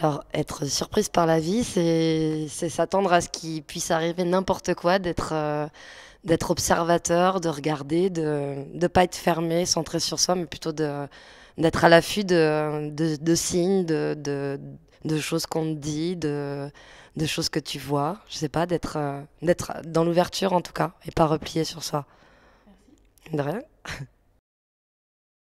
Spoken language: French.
Alors, être surprise par la vie, c'est s'attendre à ce qu'il puisse arriver n'importe quoi, d'être euh, observateur, de regarder, de ne pas être fermé, centré sur soi, mais plutôt d'être à l'affût de, signes, de, choses qu'on te dit, de, choses que tu vois. Je ne sais pas, euh, d'être dans l'ouverture en tout cas, et pas replié sur soi. De